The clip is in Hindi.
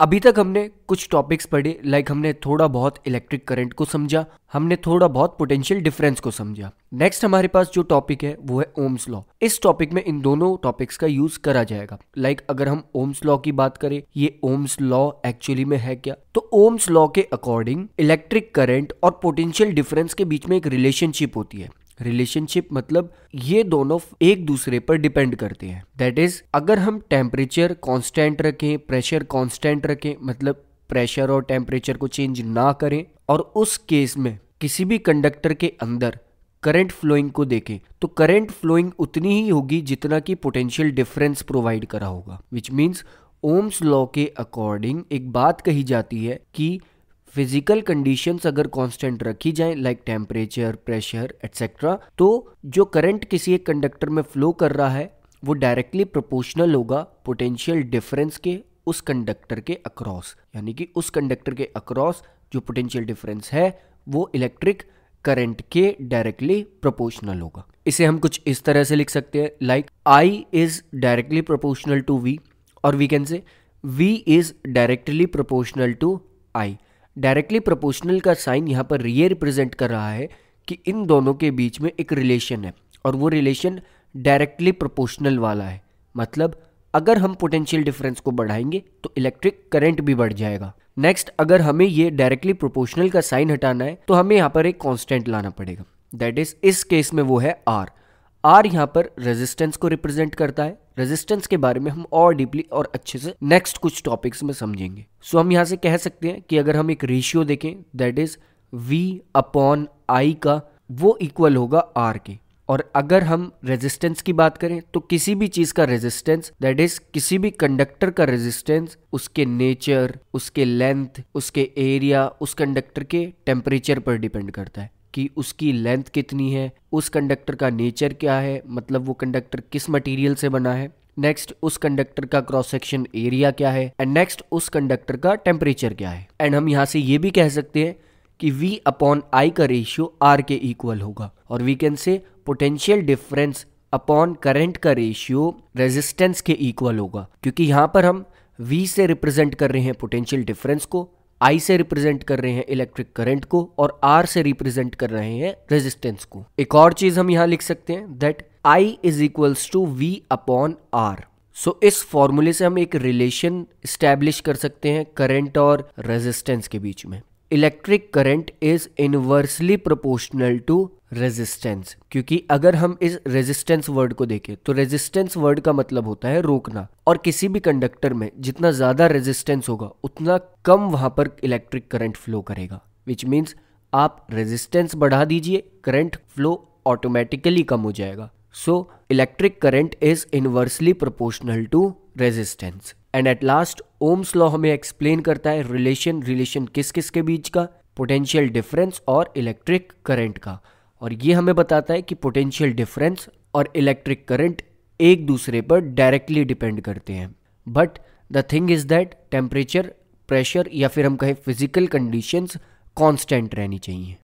अभी तक हमने कुछ टॉपिक्स पढ़े लाइक हमने थोड़ा बहुत इलेक्ट्रिक करंट को समझा हमने थोड़ा बहुत पोटेंशियल डिफरेंस को समझा नेक्स्ट हमारे पास जो टॉपिक है वो है ओम्स लॉ इस टॉपिक में इन दोनों टॉपिक्स का यूज करा जाएगा लाइक like अगर हम ओम्स लॉ की बात करें ये ओम्स लॉ एक्चुअली में है क्या तो ओम्स लॉ के अकॉर्डिंग इलेक्ट्रिक करंट और पोटेंशियल डिफरेंस के बीच में एक रिलेशनशिप होती है रिलेशनशिप मतलब ये दोनों एक दूसरे पर डिपेंड करते हैं दैट इज अगर हम टेम्परेचर कांस्टेंट रखें प्रेशर कांस्टेंट रखें मतलब प्रेशर और टेम्परेचर को चेंज ना करें और उस केस में किसी भी कंडक्टर के अंदर करंट फ्लोइंग को देखें तो करंट फ्लोइंग उतनी ही होगी जितना कि पोटेंशियल डिफरेंस प्रोवाइड करा होगा विच मीन्स ओम्स लॉ के अकॉर्डिंग एक बात कही जाती है कि फिजिकल कंडीशंस अगर कांस्टेंट रखी जाएं लाइक टेम्परेचर प्रेशर एटसेट्रा तो जो करंट किसी एक कंडक्टर में फ्लो कर रहा है वो डायरेक्टली प्रोपोर्शनल होगा पोटेंशियल डिफरेंस के उस कंडक्टर के अक्रॉस यानी कि उस कंडक्टर के अक्रॉस जो पोटेंशियल डिफरेंस है वो इलेक्ट्रिक करंट के डायरेक्टली प्रोपोर्शनल होगा इसे हम कुछ इस तरह से लिख सकते हैं like I is directly proportional to V और we can say V is directly proportional to I directly proportional का साइन यहाँ पर ये रिप्रेजेंट कर रहा है कि इन दोनों के बीच में एक रिलेशन है और वो रिलेशन डायरेक्टली प्रोपोर्शनल वाला है मतलब अगर हम पोटेंशियल डिफरेंस को बढ़ाएंगे तो इलेक्ट्रिक करंट भी बढ़ जाएगा नेक्स्ट अगर हमें ये डायरेक्टली प्रोपोर्शनल का साइन हटाना है तो हमें यहाँ पर एक कांस्टेंट लाना पड़ेगा दैट इज इस केस में वो है आर आर यहाँ पर रेजिस्टेंस को रिप्रेजेंट करता है रेजिस्टेंस के बारे में हम और डीपली और अच्छे से नेक्स्ट कुछ टॉपिक्स में समझेंगे सो so, हम यहाँ से कह सकते हैं कि अगर हम एक रेशियो देखें that is V upon I का वो इक्वल होगा आर के और अगर हम रेजिस्टेंस की बात करें तो किसी भी चीज़ का रेजिस्टेंस दैट इज किसी भी कंडक्टर का रेजिस्टेंस उसके नेचर उसके लेंथ उसके एरिया उस कंडक्टर के टेम्परेचर पर डिपेंड करता है कि उसकी लेंथ कितनी है उस कंडक्टर का नेचर क्या है मतलब वो कंडक्टर किस मटेरियल से बना है नेक्स्ट उस कंडक्टर का क्रॉस सेक्शन एरिया क्या है एंड नेक्स्ट उस कंडक्टर का टेम्परेचर क्या है एंड हम यहाँ से ये भी कह सकते हैं कि V अपॉन I का रेशियो R के इक्वल होगा और we can say potential difference upon current का रेशियो रेजिस्टेंस के इक्वल होगा क्योंकि यहाँ पर हम V से रिप्रेजेंट कर रहे हैं पोटेंशियल डिफरेंस को आई से रिप्रेजेंट कर रहे हैं इलेक्ट्रिक करंट को और आर से रिप्रेजेंट कर रहे हैं रेजिस्टेंस को एक और चीज हम यहां लिख सकते हैं that I is equals to V upon R so इस फॉर्मूले से हम एक रिलेशन स्टैब्लिश कर सकते हैं करंट और रेजिस्टेंस के बीच में electric current is inversely proportional to resistance क्योंकि अगर हम इस रेजिस्टेंस वर्ड को देखें तो रेजिस्टेंस वर्ड का मतलब होता है रोकना और किसी भी कंडक्टर में जितना ज़्यादा रेजिस्टेंस होगा उतना कम वहां पर इलेक्ट्रिक करंट फ्लो करेगा विच मीन्स आप रेजिस्टेंस बढ़ा दीजिए करंट फ्लो ऑटोमेटिकली कम हो जाएगा so electric current is inversely proportional to resistance and at last Ohm's law हमें एक्सप्लेन करता है रिलेशन रिलेशन किस किस के बीच का पोटेंशियल डिफरेंस और इलेक्ट्रिक करंट का और ये हमें बताता है कि पोटेंशियल डिफरेंस और इलेक्ट्रिक करंट एक दूसरे पर डायरेक्टली डिपेंड करते हैं but the thing is that temperature pressure या फिर हम कहें फिजिकल कंडीशंस कांस्टेंट रहनी चाहिए